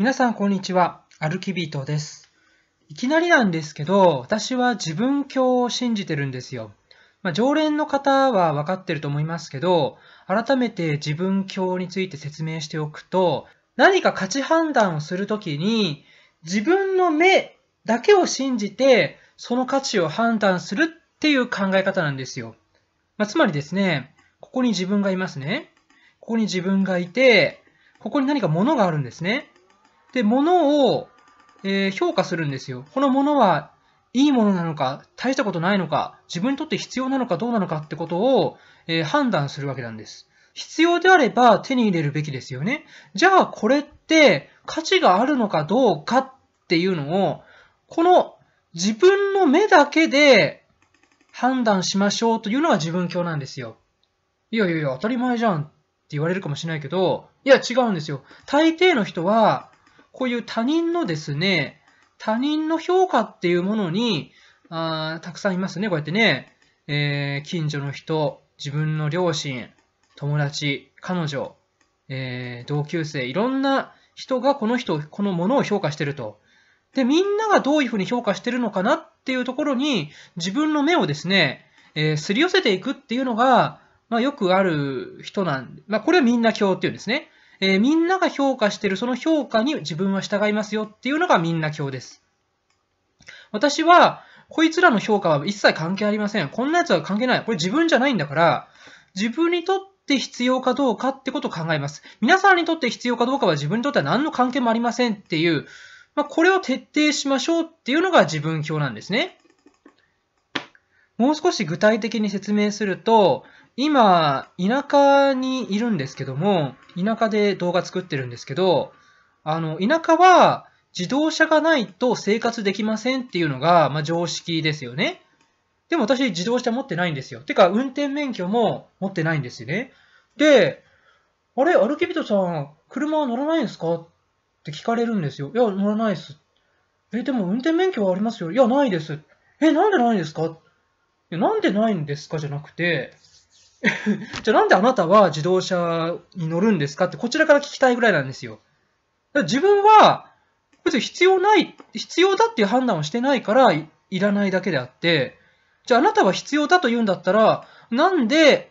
皆さんこんにちは。歩きトです。いきなりなんですけど、私は自分教を信じてるんですよ。まあ、常連の方は分かってると思いますけど、改めて自分教について説明しておくと、何か価値判断をするときに、自分の目だけを信じて、その価値を判断するっていう考え方なんですよ。まあ、つまりですね、ここに自分がいますね。ここに自分がいて、ここに何か物があるんですね。で、物を、えー、評価するんですよ。このものはいいものなのか、大したことないのか、自分にとって必要なのかどうなのかってことを、えー、判断するわけなんです。必要であれば手に入れるべきですよね。じゃあこれって価値があるのかどうかっていうのを、この自分の目だけで判断しましょうというのが自分教なんですよ。いやいやいや、当たり前じゃんって言われるかもしれないけど、いや違うんですよ。大抵の人は、こういう他人のですね、他人の評価っていうものに、あたくさんいますね、こうやってね。えー、近所の人、自分の両親、友達、彼女、えー、同級生、いろんな人がこの人、このものを評価してると。で、みんながどういうふうに評価してるのかなっていうところに、自分の目をですね、えー、すり寄せていくっていうのが、まあ、よくある人なんで、まあ、これはみんな教っていうんですね。えー、みんなが評価しているその評価に自分は従いますよっていうのがみんな教です。私は、こいつらの評価は一切関係ありません。こんなやつは関係ない。これ自分じゃないんだから、自分にとって必要かどうかってことを考えます。皆さんにとって必要かどうかは自分にとっては何の関係もありませんっていう、まあ、これを徹底しましょうっていうのが自分表なんですね。もう少し具体的に説明すると、今、田舎にいるんですけども、田舎で動画作ってるんですけど、あの、田舎は自動車がないと生活できませんっていうのが、まあ、常識ですよね。でも私自動車持ってないんですよ。てか、運転免許も持ってないんですよね。で、あれ、歩き人さん、車は乗らないんですかって聞かれるんですよ。いや、乗らないです。え、でも運転免許はありますよ。いや、ないです。え、なんでないんですかなんでないんですかじゃなくて、じゃあなんであなたは自動車に乗るんですかってこちらから聞きたいぐらいなんですよ。自分は別に必要ない、必要だっていう判断をしてないからいらないだけであって、じゃああなたは必要だと言うんだったら、なんで、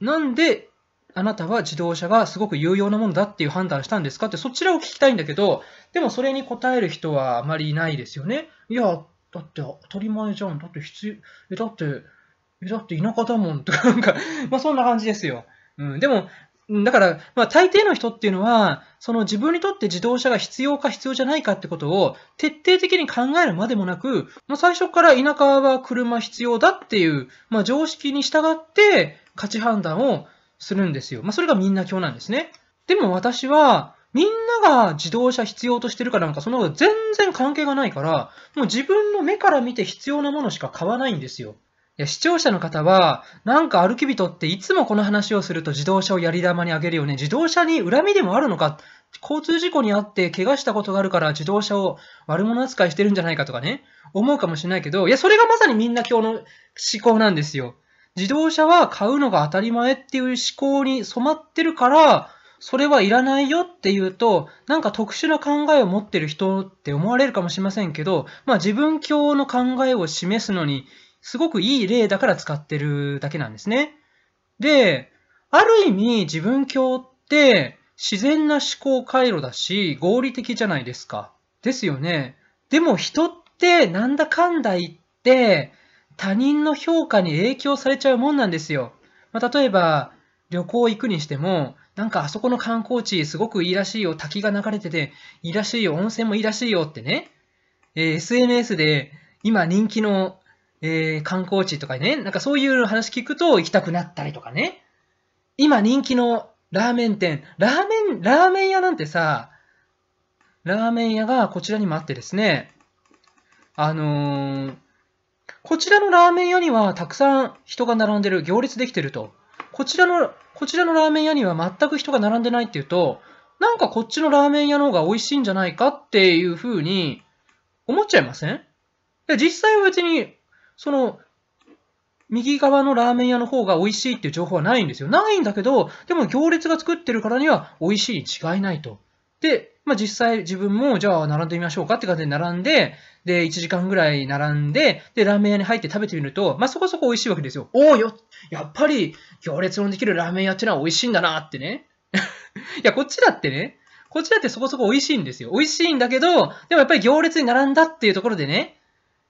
なんであなたは自動車がすごく有用なものだっていう判断したんですかってそちらを聞きたいんだけど、でもそれに答える人はあまりいないですよね。いや、だって当たり前じゃん。だって必要、え、だってえ、だって田舎だもんとか、なんか、まあそんな感じですよ。うん、でも、だから、まあ、大抵の人っていうのは、その自分にとって自動車が必要か必要じゃないかってことを徹底的に考えるまでもなく、まあ最初から田舎は車必要だっていう、まあ、常識に従って価値判断をするんですよ。まあ、それがみんな今日なんですね。でも私は、みんなが自動車必要としてるかなんか、そのこと全然関係がないから、もう自分の目から見て必要なものしか買わないんですよ。視聴者の方は、なんか歩き人っていつもこの話をすると自動車をやり玉にあげるよね。自動車に恨みでもあるのか。交通事故にあって怪我したことがあるから自動車を悪者扱いしてるんじゃないかとかね、思うかもしれないけど、いや、それがまさにみんな今日の思考なんですよ。自動車は買うのが当たり前っていう思考に染まってるから、それはいらないよっていうと、なんか特殊な考えを持ってる人って思われるかもしれませんけど、まあ自分教の考えを示すのにすごくいい例だから使ってるだけなんですね。で、ある意味自分教って自然な思考回路だし合理的じゃないですか。ですよね。でも人ってなんだかんだ言って他人の評価に影響されちゃうもんなんですよ。まあ、例えば旅行行くにしてもなんかあそこの観光地すごくいいらしいよ。滝が流れてていいらしいよ。温泉もいいらしいよってね。えー、SNS で今人気のえー、観光地とかね、なんかそういう話聞くと行きたくなったりとかね。今人気のラーメン店、ラーメン、ラーメン屋なんてさ、ラーメン屋がこちらにもあってですね、あのー、こちらのラーメン屋にはたくさん人が並んでる、行列できてると。こちらの、こちらのラーメン屋には全く人が並んでないっていうと、なんかこっちのラーメン屋の方が美味しいんじゃないかっていう風に思っちゃいませんで実際は別にその、右側のラーメン屋の方が美味しいっていう情報はないんですよ。ないんだけど、でも行列が作ってるからには美味しいに違いないと。で、まあ、実際自分もじゃあ並んでみましょうかって感じで並んで、で、1時間ぐらい並んで、で、ラーメン屋に入って食べてみると、まあ、そこそこ美味しいわけですよ。おおよ、やっぱり行列のできるラーメン屋ってのは美味しいんだなってね。いや、こっちだってね、こっちだってそこそこ美味しいんですよ。美味しいんだけど、でもやっぱり行列に並んだっていうところでね、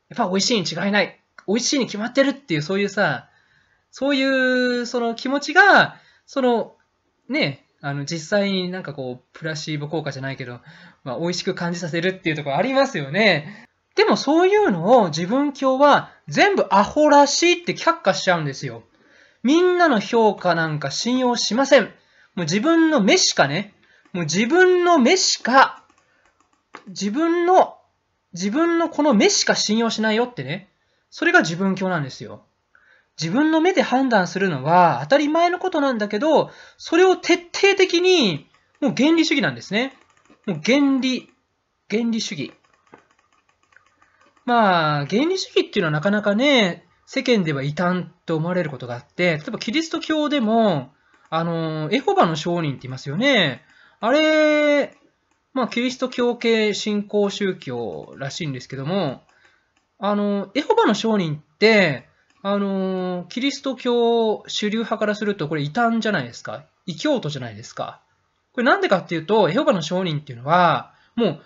やっぱ美味しいに違いない。美味しいに決まってるっていう、そういうさ、そういう、その気持ちが、その、ね、あの、実際になんかこう、プラシーボ効果じゃないけど、まあ、美味しく感じさせるっていうところありますよね。でもそういうのを自分教は全部アホらしいって却下しちゃうんですよ。みんなの評価なんか信用しません。もう自分の目しかね、もう自分の目しか、自分の、自分のこの目しか信用しないよってね。それが自分教なんですよ。自分の目で判断するのは当たり前のことなんだけど、それを徹底的に、もう原理主義なんですね。もう原理、原理主義。まあ、原理主義っていうのはなかなかね、世間では異端と思われることがあって、例えばキリスト教でも、あの、エホバの商人って言いますよね。あれ、まあ、キリスト教系信仰宗教らしいんですけども、あの、エホバの証人って、あの、キリスト教主流派からすると、これ異端じゃないですか。異教徒じゃないですか。これなんでかっていうと、エホバの証人っていうのは、もう、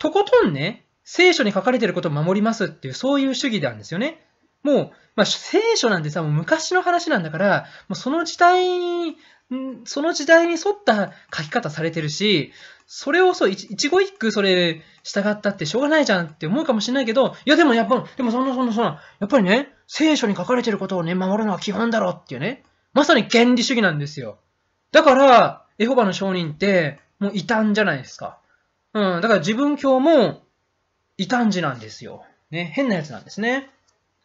とことんね、聖書に書かれてることを守りますっていう、そういう主義なんですよね。もう、まあ、聖書なんてさ、もう昔の話なんだから、もうその時代に、その時代に沿った書き方されてるし、それをそう、一語一句それ、従ったってしょうがないじゃんって思うかもしれないけど、いやでもやっぱ、でもそんなそんなそんな、やっぱりね、聖書に書かれてることをね、守るのは基本だろうっていうね、まさに原理主義なんですよ。だから、エホバの証人って、もう異端じゃないですか。うん、だから自分教も異端児なんですよ。ね、変なやつなんですね。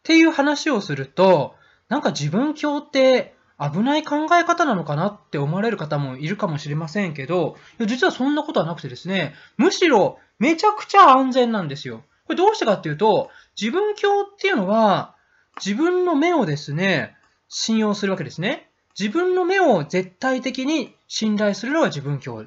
っていう話をすると、なんか自分教って、危ない考え方なのかなって思われる方もいるかもしれませんけど、実はそんなことはなくてですね、むしろめちゃくちゃ安全なんですよ。これどうしてかっていうと、自分教っていうのは、自分の目をですね、信用するわけですね。自分の目を絶対的に信頼するのが自分鏡。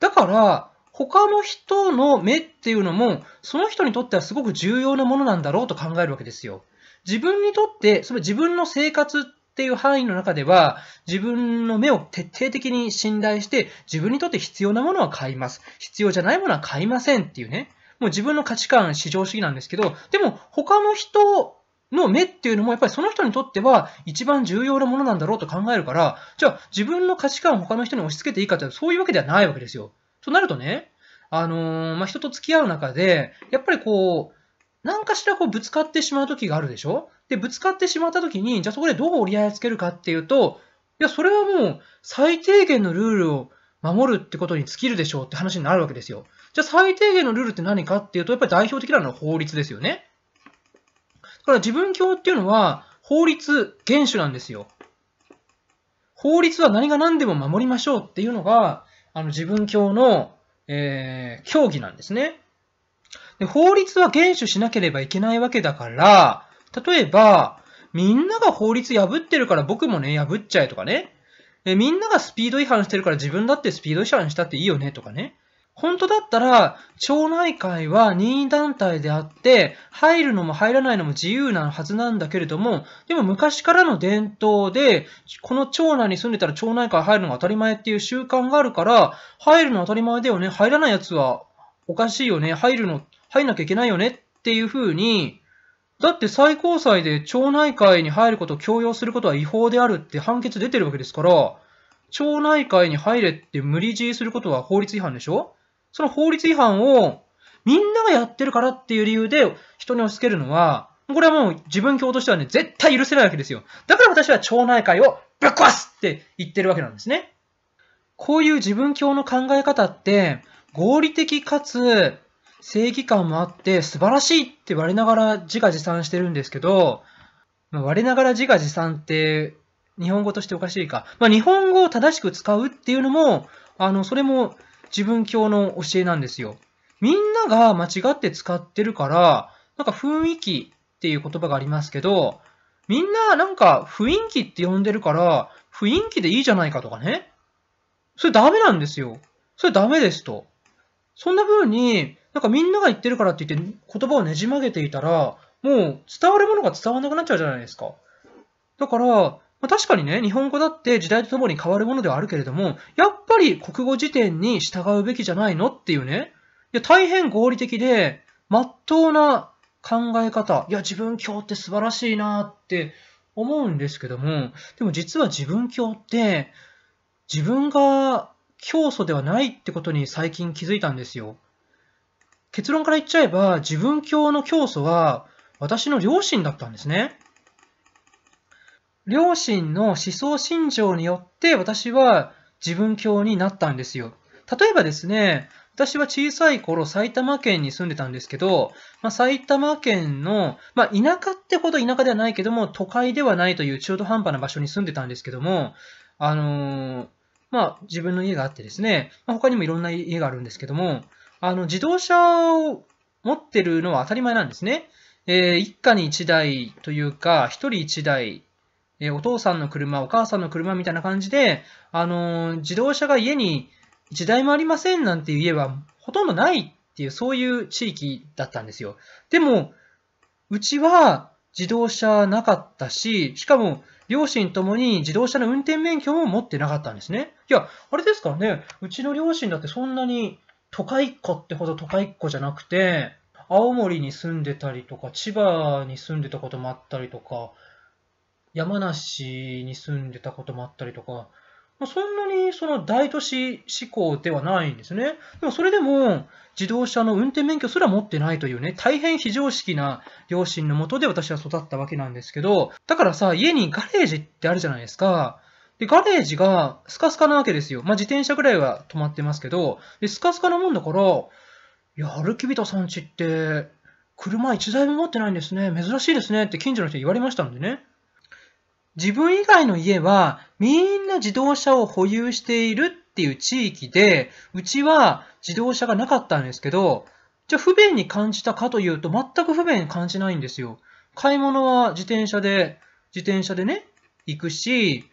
だから、他の人の目っていうのも、その人にとってはすごく重要なものなんだろうと考えるわけですよ。自分にとって、それ自分の生活っていう範囲の中では、自分の目を徹底的に信頼して、自分にとって必要なものは買います。必要じゃないものは買いませんっていうね。もう自分の価値観、至上主義なんですけど、でも他の人の目っていうのもやっぱりその人にとっては一番重要なものなんだろうと考えるから、じゃあ自分の価値観を他の人に押し付けていいかってそういうわけではないわけですよ。となるとね、あのー、まあ、人と付き合う中で、やっぱりこう、何かしらこうぶつかってしまう時があるでしょで、ぶつかってしまった時に、じゃあそこでどう折り合いつけるかっていうと、いや、それはもう最低限のルールを守るってことに尽きるでしょうって話になるわけですよ。じゃあ最低限のルールって何かっていうと、やっぱり代表的なのは法律ですよね。だから自分教っていうのは、法律厳守なんですよ。法律は何が何でも守りましょうっていうのが、あの自分教の、えー、教義なんですねで。法律は厳守しなければいけないわけだから、例えば、みんなが法律破ってるから僕もね、破っちゃえとかね。えみんながスピード違反してるから自分だってスピード違反したっていいよねとかね。本当だったら、町内会は任意団体であって、入るのも入らないのも自由なはずなんだけれども、でも昔からの伝統で、この町内に住んでたら町内会入るのが当たり前っていう習慣があるから、入るの当たり前だよね、入らないやつはおかしいよね、入るの、入んなきゃいけないよねっていうふうに、だって最高裁で町内会に入ることを強要することは違法であるって判決出てるわけですから、町内会に入れって無理強いすることは法律違反でしょその法律違反をみんながやってるからっていう理由で人に押し付けるのは、これはもう自分教としてはね、絶対許せないわけですよ。だから私は町内会をぶっ壊すって言ってるわけなんですね。こういう自分教の考え方って、合理的かつ正義感もあって素晴らしいって我ながら自画自賛してるんですけど、まあ、我ながら自画自賛って日本語としておかしいか。まあ、日本語を正しく使うっていうのも、あの、それも自分教の教えなんですよ。みんなが間違って使ってるから、なんか雰囲気っていう言葉がありますけど、みんななんか雰囲気って呼んでるから、雰囲気でいいじゃないかとかね。それダメなんですよ。それダメですと。そんな風に、なんかみんなが言ってるからって言って言葉をねじ曲げていたら、もう伝わるものが伝わらなくなっちゃうじゃないですか。だから、まあ、確かにね、日本語だって時代とともに変わるものではあるけれども、やっぱり国語辞典に従うべきじゃないのっていうね、いや大変合理的で、まっとうな考え方、いや自分教って素晴らしいなって思うんですけども、でも実は自分教って、自分が教祖ではないってことに最近気づいたんですよ。結論から言っちゃえば、自分教の教祖は私の両親だったんですね。両親の思想信条によって私は自分教になったんですよ。例えばですね、私は小さい頃埼玉県に住んでたんですけど、まあ、埼玉県の、まあ、田舎ってほど田舎ではないけども、都会ではないという中途半端な場所に住んでたんですけども、あのーまあ、自分の家があってですね、まあ、他にもいろんな家があるんですけども、あの、自動車を持ってるのは当たり前なんですね。えー、一家に一台というか、一人一台、えー、お父さんの車、お母さんの車みたいな感じで、あのー、自動車が家に一台もありませんなんていう家はほとんどないっていう、そういう地域だったんですよ。でも、うちは、自動車なかったし、しかも両親ともに自動車の運転免許も持ってなかったんですね。いや、あれですからね、うちの両親だってそんなに都会っ子ってほど都会っ子じゃなくて、青森に住んでたりとか、千葉に住んでたこともあったりとか、山梨に住んでたこともあったりとか、そんなにその大都市志向ではないんですね。でもそれでも自動車の運転免許すら持ってないというね、大変非常識な両親のもとで私は育ったわけなんですけど、だからさ、家にガレージってあるじゃないですか。で、ガレージがスカスカなわけですよ。まあ、自転車ぐらいは止まってますけど、でスカスカなもんだから、いや、歩き人さんちって、車1台も持ってないんですね。珍しいですねって近所の人に言われましたんでね。自分以外の家はみんな自動車を保有しているっていう地域で、うちは自動車がなかったんですけど、じゃあ不便に感じたかというと全く不便に感じないんですよ。買い物は自転車で、自転車でね、行くし、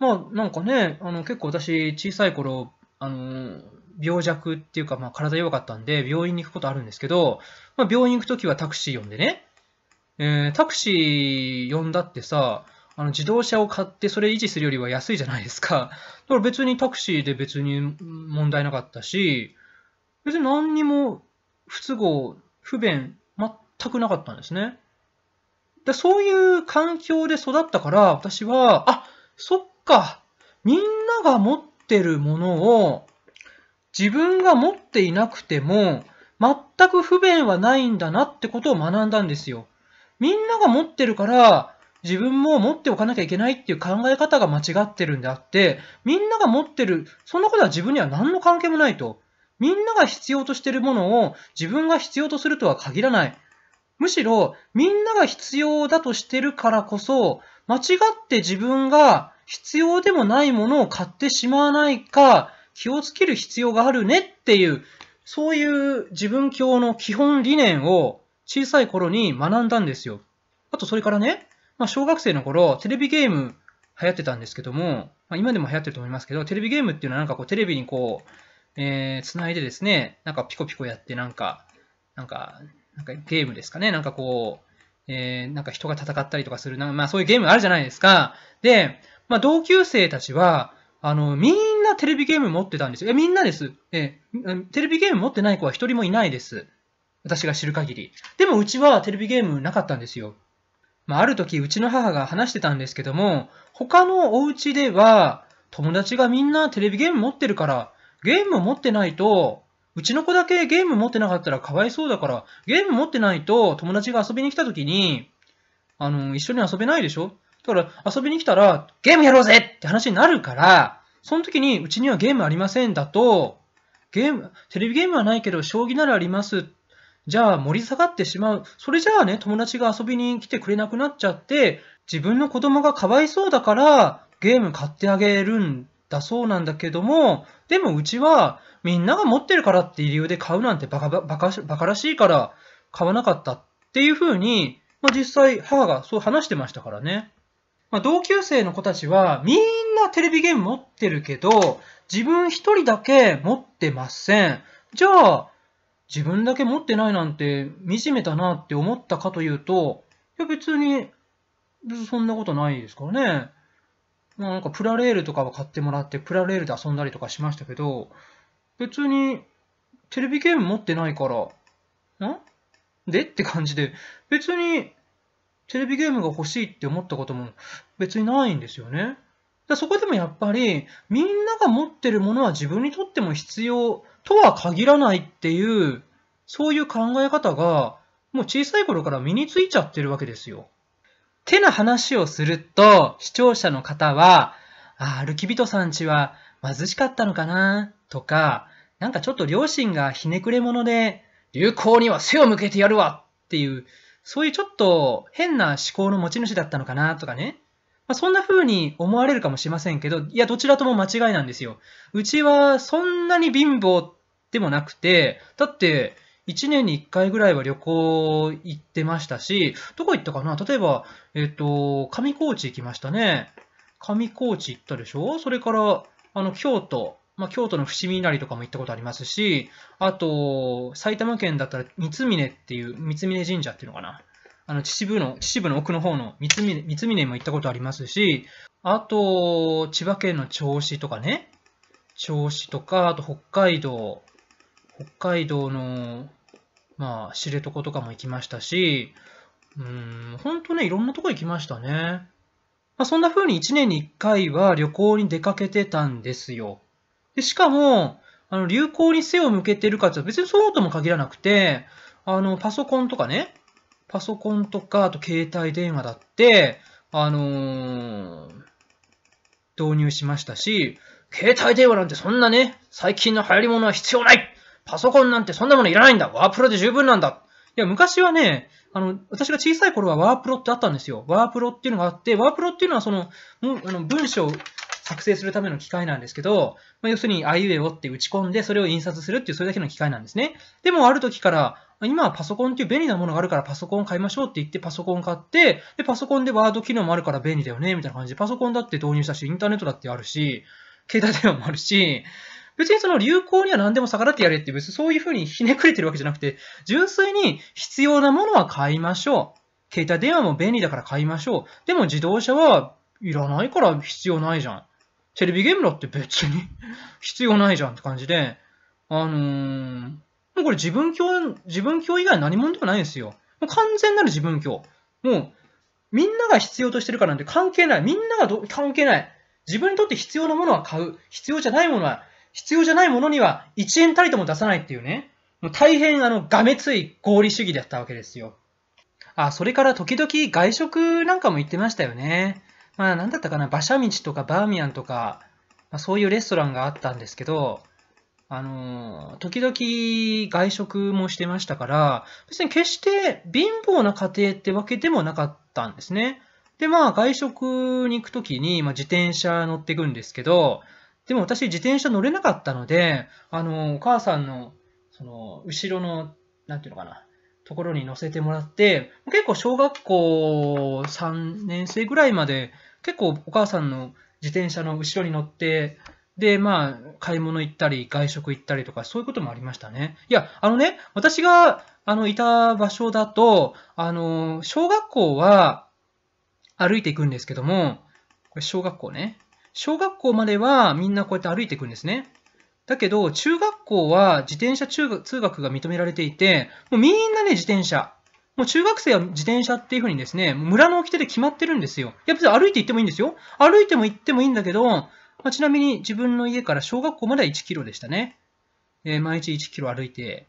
まあなんかね、あの結構私小さい頃、あの、病弱っていうか、まあ体弱かったんで病院に行くことあるんですけど、まあ病院行くときはタクシー呼んでね、えー、タクシー呼んだってさ、あの自動車を買ってそれ維持するよりは安いじゃないですか。だから別にタクシーで別に問題なかったし、別に何にも不都合、不便、全くなかったんですね。でそういう環境で育ったから、私は、あ、そっか、みんなが持ってるものを自分が持っていなくても全く不便はないんだなってことを学んだんですよ。みんなが持ってるから、自分も持っておかなきゃいけないっていう考え方が間違ってるんであって、みんなが持ってる、そんなことは自分には何の関係もないと。みんなが必要としてるものを自分が必要とするとは限らない。むしろ、みんなが必要だとしてるからこそ、間違って自分が必要でもないものを買ってしまわないか、気をつける必要があるねっていう、そういう自分教の基本理念を小さい頃に学んだんですよ。あとそれからね、まあ、小学生の頃、テレビゲーム流行ってたんですけども、まあ、今でも流行ってると思いますけど、テレビゲームっていうのはなんかこう、テレビにこう、えー、繋いでですね、なんかピコピコやってなんか、なんか、なんかゲームですかね、なんかこう、えー、なんか人が戦ったりとかする、なんかまあそういうゲームあるじゃないですか。で、まあ同級生たちは、あの、みんなテレビゲーム持ってたんですよ。え、みんなです。え、テレビゲーム持ってない子は一人もいないです。私が知る限り。でもうちはテレビゲームなかったんですよ。まあ、ある時、うちの母が話してたんですけども、他のお家では、友達がみんなテレビゲーム持ってるから、ゲーム持ってないと、うちの子だけゲーム持ってなかったらかわいそうだから、ゲーム持ってないと友達が遊びに来た時に、あの、一緒に遊べないでしょだから遊びに来たら、ゲームやろうぜって話になるから、その時にうちにはゲームありませんだと、ゲーム、テレビゲームはないけど、将棋ならありますっじゃあ盛り下がってしまう。それじゃあね、友達が遊びに来てくれなくなっちゃって、自分の子供がかわいそうだからゲーム買ってあげるんだそうなんだけども、でもうちはみんなが持ってるからっていう理由で買うなんてバカバカバカらしいから買わなかったっていうふうに、まあ、実際母がそう話してましたからね。まあ、同級生の子たちはみんなテレビゲーム持ってるけど、自分一人だけ持ってません。じゃあ、自分だけ持ってないなんて惨めだなって思ったかというと、いや別に、そんなことないですからね。まあ、なんかプラレールとかは買ってもらって、プラレールで遊んだりとかしましたけど、別にテレビゲーム持ってないから、んでって感じで、別にテレビゲームが欲しいって思ったことも別にないんですよね。でそこでもやっぱり、みんなが持ってるものは自分にとっても必要とは限らないっていう、そういう考え方が、もう小さい頃から身についちゃってるわけですよ。手な話をすると、視聴者の方は、ああ、歩き人さんちは貧しかったのかな、とか、なんかちょっと両親がひねくれ者で、流行には背を向けてやるわっていう、そういうちょっと変な思考の持ち主だったのかなとかね。まあ、そんな風に思われるかもしれませんけど、いや、どちらとも間違いなんですよ。うちはそんなに貧乏でもなくて、だって、1年に1回ぐらいは旅行行ってましたし、どこ行ったかな例えば、えっ、ー、と、上高地行きましたね。上高地行ったでしょそれから、あの、京都。まあ、京都の伏見稲荷とかも行ったことありますし、あと、埼玉県だったら三峰っていう、三峰神社っていうのかなあの、秩父の、秩父の奥の方の三峰、三峰も行ったことありますし、あと、千葉県の銚子とかね、銚子とか、あと北海道、北海道の、まあ、知床とかも行きましたし、うん、ほんとね、いろんなとこ行きましたね。まあ、そんな風に1年に1回は旅行に出かけてたんですよ。でしかも、あの流行に背を向けてるかって別にそうとも限らなくて、あの、パソコンとかね、パソコンとか、あと携帯電話だって、あのー、導入しましたし、携帯電話なんてそんなね、最近の流行り物は必要ないパソコンなんてそんなものいらないんだワープロで十分なんだいや、昔はね、あの、私が小さい頃はワープロってあったんですよ。ワープロっていうのがあって、ワープロっていうのはその、もあの文章を作成するための機械なんですけど、まあ、要するに、あいうえおって打ち込んで、それを印刷するっていう、それだけの機械なんですね。でも、ある時から、今はパソコンっていう便利なものがあるからパソコン買いましょうって言ってパソコン買って、で、パソコンでワード機能もあるから便利だよね、みたいな感じで、パソコンだって導入したし、インターネットだってあるし、携帯電話もあるし、別にその流行には何でも逆らってやれって別にそういうふうにひねくれてるわけじゃなくて、純粋に必要なものは買いましょう。携帯電話も便利だから買いましょう。でも自動車はいらないから必要ないじゃん。テレビゲームだって別に 必要ないじゃんって感じで、あのー、もうこれ自分教、自分教以外何者でもないんですよ。もう完全なる自分教。もう、みんなが必要としてるからなんて関係ない。みんながど関係ない。自分にとって必要なものは買う。必要じゃないものは、必要じゃないものには1円たりとも出さないっていうね。もう大変あの、がめつい合理主義だったわけですよ。あ、それから時々外食なんかも行ってましたよね。まあ、なんだったかな、馬車道とかバーミヤンとか、まあ、そういうレストランがあったんですけど、あの、時々外食もしてましたから、別に決して貧乏な家庭ってわけでもなかったんですね。で、まあ、外食に行くときに、まあ、自転車乗っていくんですけど、でも私自転車乗れなかったので、あの、お母さんの、その、後ろの、なんていうのかな、ところに乗せてもらって、結構小学校3年生ぐらいまで、結構お母さんの自転車の後ろに乗って、で、まあ、買い物行ったり、外食行ったりとか、そういうこともありましたね。いや、あのね、私が、あの、いた場所だと、あの、小学校は歩いていくんですけども、これ小学校ね。小学校まではみんなこうやって歩いていくんですね。だけど、中学校は自転車中学通学が認められていて、もうみんなね、自転車。もう中学生は自転車っていう風にですね、村の掟で決まってるんですよ。いや別に歩いて行ってもいいんですよ。歩いても行ってもいいんだけど、まあ、ちなみに自分の家から小学校までは1キロでしたね。えー、毎日1キロ歩いて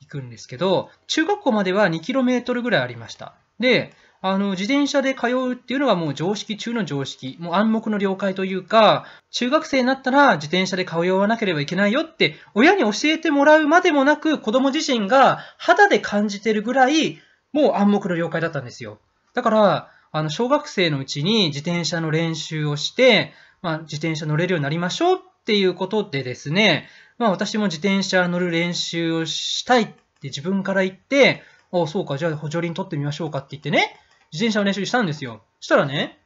行くんですけど、中学校までは2キロメートルぐらいありました。で、あの、自転車で通うっていうのはもう常識中の常識。もう暗黙の了解というか、中学生になったら自転車で通わなければいけないよって、親に教えてもらうまでもなく、子供自身が肌で感じてるぐらい、もう暗黙の了解だったんですよ。だから、あの、小学生のうちに自転車の練習をして、まあ、自転車乗れるようになりましょうっていうことでですね、まあ、私も自転車乗る練習をしたいって自分から言って、あそうか、じゃあ補助輪取ってみましょうかって言ってね、自転車の練習したんですよ。したらね、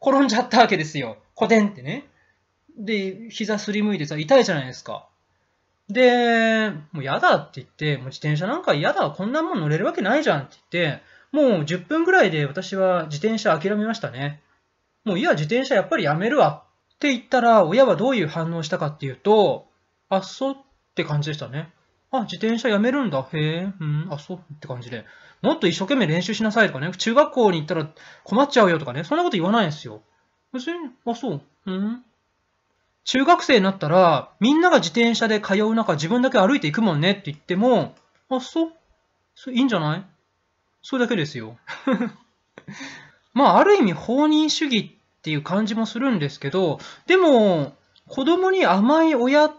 転んじゃったわけですよ。コテンってね。で、膝すりむいてさ、痛いじゃないですか。で、もう嫌だって言って、もう自転車なんか嫌だ、こんなもん乗れるわけないじゃんって言って、もう10分ぐらいで私は自転車諦めましたね。もういや、自転車やっぱりやめるわって言ったら、親はどういう反応したかっていうと、あ、っそうって感じでしたね。あ、自転車やめるんだ。へえ、うん、あ、そうって感じで。もっと一生懸命練習しなさいとかね、中学校に行ったら困っちゃうよとかね、そんなこと言わないんですよ。別に、あ、そう、うん。中学生になったら、みんなが自転車で通う中、自分だけ歩いていくもんねって言っても、あ、そうそいいんじゃないそれだけですよ。まあ、ある意味、放任主義っていう感じもするんですけど、でも、子供に甘い親っ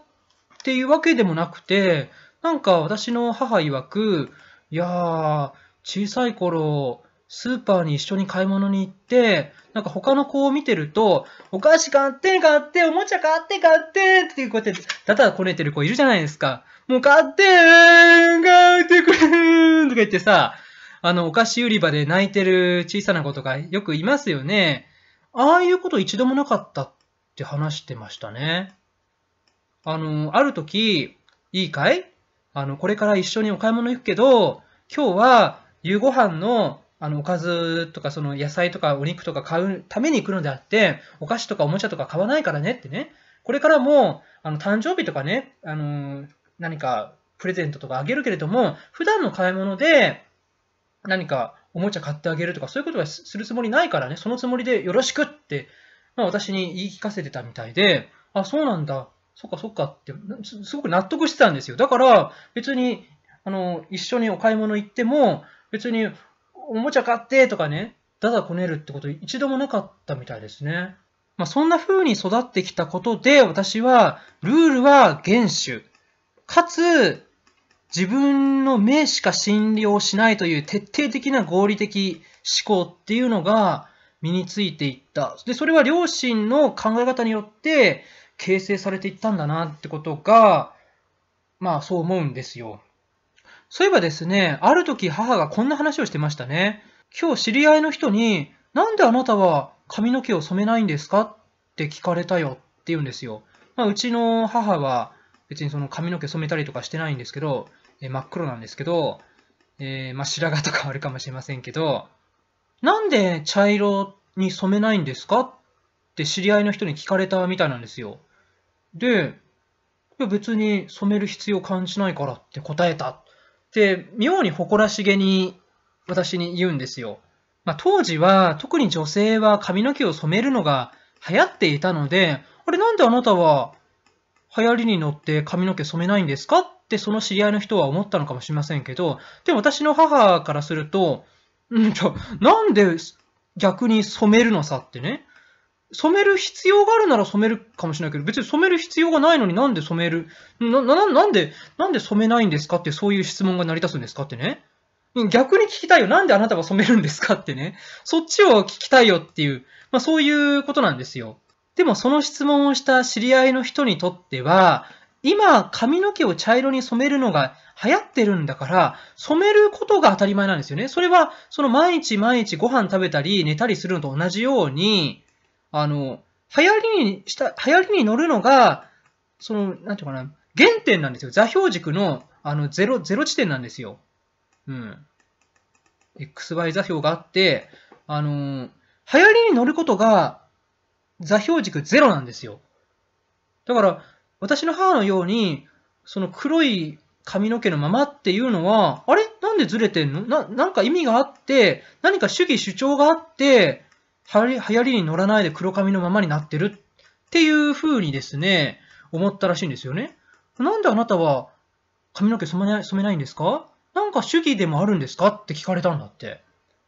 ていうわけでもなくて、なんか私の母曰く、いやー、小さい頃、スーパーに一緒に買い物に行って、なんか他の子を見てると、お菓子買って買っておもちゃ買って買ってってこうやって、だだこねてる子いるじゃないですか。もう買って買ってくれーとか言ってさ、あの、お菓子売り場で泣いてる小さな子とかよくいますよね。ああいうこと一度もなかったって話してましたね。あの、ある時、いいかいあの、これから一緒にお買い物行くけど、今日は夕ご飯のあのおかずとかその野菜とかお肉とか買うために行くのであって、お菓子とかおもちゃとか買わないからねってね。これからも、あの、誕生日とかね、あの、何かプレゼントとかあげるけれども、普段の買い物で何かおもちゃ買ってあげるとか、そういうことはするつもりないからね、そのつもりでよろしくって、まあ、私に言い聞かせてたみたいで、あ、そうなんだ、そっかそっかってす、ごく納得してたんですよ。だから、別に、あの、一緒にお買い物行っても、別に、おもちゃ買ってとかね、だだこねるってこと一度もなかったみたいですね。まあ、そんな風に育ってきたことで、私は、ルールは厳守。かつ、自分の目しか診療しないという徹底的な合理的思考っていうのが身についていった。で、それは両親の考え方によって形成されていったんだなってことが、まあそう思うんですよ。そういえばですね、ある時母がこんな話をしてましたね。今日知り合いの人に、なんであなたは髪の毛を染めないんですかって聞かれたよって言うんですよ。まあ、うちの母は別にその髪の毛染めたりとかしてないんですけど、え真っ黒なんですけど、えー、まあ、白髪とかあるかもしれませんけど、なんで茶色に染めないんですかって知り合いの人に聞かれたみたいなんですよ。で、いや別に染める必要感じないからって答えたって妙に誇らしげに私に言うんですよ。まあ、当時は特に女性は髪の毛を染めるのが流行っていたので、あれなんであなたは流行りに乗って髪の毛染めないんですかっってその知り合いの人は思ったのかもしれませんけど、でも私の母からすると、んんと、なんで逆に染めるのさってね。染める必要があるなら染めるかもしれないけど、別に染める必要がないのになんで染める、な、な、なんで、なんで染めないんですかってそういう質問が成り立つんですかってね。逆に聞きたいよ。なんであなたは染めるんですかってね。そっちを聞きたいよっていう、まあそういうことなんですよ。でもその質問をした知り合いの人にとっては、今、髪の毛を茶色に染めるのが流行ってるんだから、染めることが当たり前なんですよね。それは、その毎日毎日ご飯食べたり寝たりするのと同じように、あの、流行りにした、流行りに乗るのが、その、なんていうかな、原点なんですよ。座標軸の、あの、ゼロ、ゼロ地点なんですよ。うん。XY 座標があって、あの、流行りに乗ることが、座標軸ゼロなんですよ。だから、私の母のように、その黒い髪の毛のままっていうのは、あれなんでずれてんのな、なんか意味があって、何か主義主張があって、流行りに乗らないで黒髪のままになってるっていう風にですね、思ったらしいんですよね。なんであなたは髪の毛染めない染めないんですかなんか主義でもあるんですかって聞かれたんだって。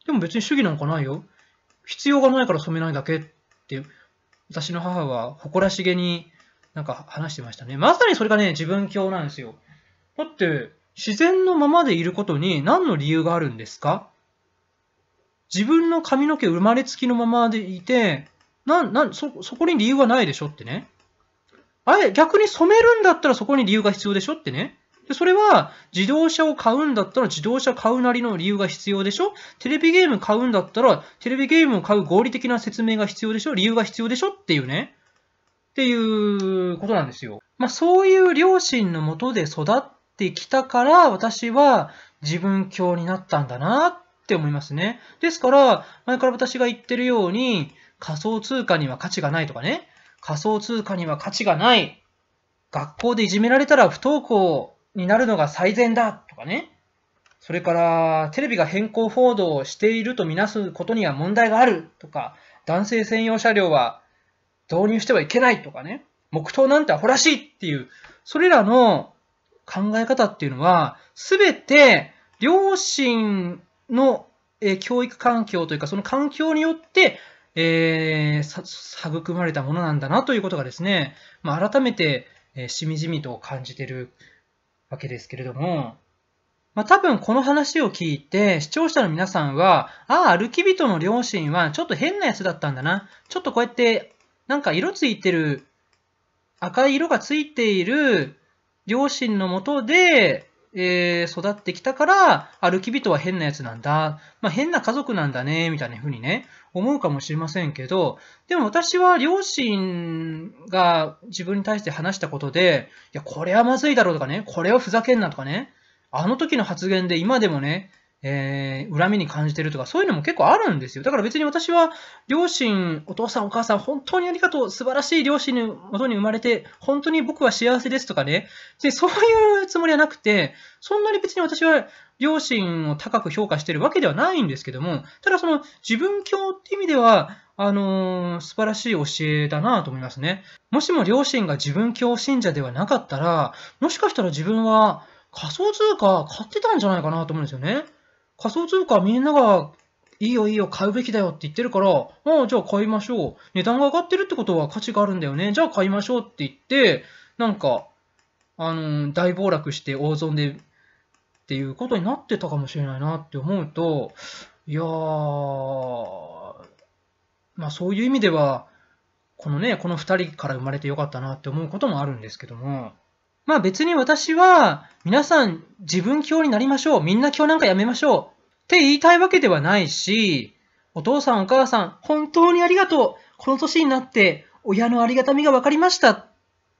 でも別に主義なんかないよ。必要がないから染めないだけって、私の母は誇らしげになんか話してましたね。まさにそれがね、自分教なんですよ。だって、自然のままでいることに何の理由があるんですか自分の髪の毛生まれつきのままでいて、な、な、そ、そこに理由はないでしょってね。あれ、逆に染めるんだったらそこに理由が必要でしょってね。で、それは自動車を買うんだったら自動車買うなりの理由が必要でしょテレビゲーム買うんだったらテレビゲームを買う合理的な説明が必要でしょ理由が必要でしょっていうね。っていうことなんですよ。まあ、そういう両親のもとで育ってきたから、私は自分教になったんだなって思いますね。ですから、前から私が言ってるように、仮想通貨には価値がないとかね、仮想通貨には価値がない、学校でいじめられたら不登校になるのが最善だとかね、それから、テレビが変更報道をしているとみなすことには問題があるとか、男性専用車両は導入してはいけないとかね、黙祷なんてアホらしいっていう、それらの考え方っていうのは、すべて両親の教育環境というか、その環境によって、えー、育まれたものなんだなということがですね、まあ、改めて、えー、しみじみと感じてるわけですけれども、まあ、多分この話を聞いて、視聴者の皆さんは、ああ、歩き人の両親はちょっと変なやつだったんだな。ちょっとこうやってなんか色ついてる、赤い色がついている両親のもとで、えー、育ってきたから、歩き人は変なやつなんだ。まあ、変な家族なんだね、みたいな風にね、思うかもしれませんけど、でも私は両親が自分に対して話したことで、いや、これはまずいだろうとかね、これはふざけんなとかね、あの時の発言で今でもね、えー、恨みに感じてるとか、そういうのも結構あるんですよ。だから別に私は、両親、お父さん、お母さん、本当にありがとう、素晴らしい両親のもとに生まれて、本当に僕は幸せですとかね。で、そういうつもりはなくて、そんなに別に私は、両親を高く評価してるわけではないんですけども、ただその自分教って意味では、あのー、素晴らしい教えだなと思いますね。もしも両親が自分教信者ではなかったら、もしかしたら自分は仮想通貨買ってたんじゃないかなと思うんですよね。仮想通貨みんながいいよいいよ買うべきだよって言ってるから、もうじゃあ買いましょう。値段が上がってるってことは価値があるんだよね。じゃあ買いましょうって言って、なんか、あの大暴落して大損でっていうことになってたかもしれないなって思うと、いやー、まあそういう意味では、このね、この2人から生まれてよかったなって思うこともあるんですけども、まあ別に私は、皆さん自分教になりましょう。みんな教なんかやめましょう。って言いたいわけではないし、お父さんお母さん、本当にありがとう。この年になって親のありがたみが分かりましたっ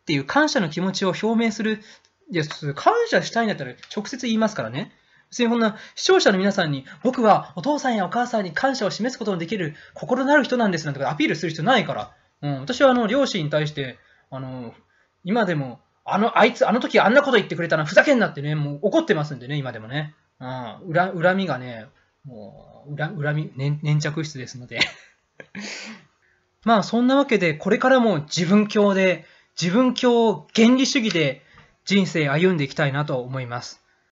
ていう感謝の気持ちを表明する。いや、感謝したいんだったら直接言いますからね。別にこんな視聴者の皆さんに僕はお父さんやお母さんに感謝を示すことのできる心のある人なんですなんてアピールする必要ないから。うん、私はあの両親に対して、あの、今でも、あの、あいつ、あの時あんなこと言ってくれたな、ふざけんなってね、もう怒ってますんでね、今でもね。うん、恨恨みがね、もう、恨恨み、粘、粘着質ですので まあ、そんなわけで、これからも自分教で、自分教原理主義で人生歩んでいきたいなと思います。